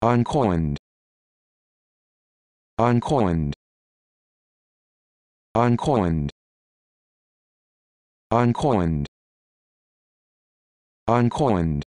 uncoined uncoined uncoined uncoined uncoined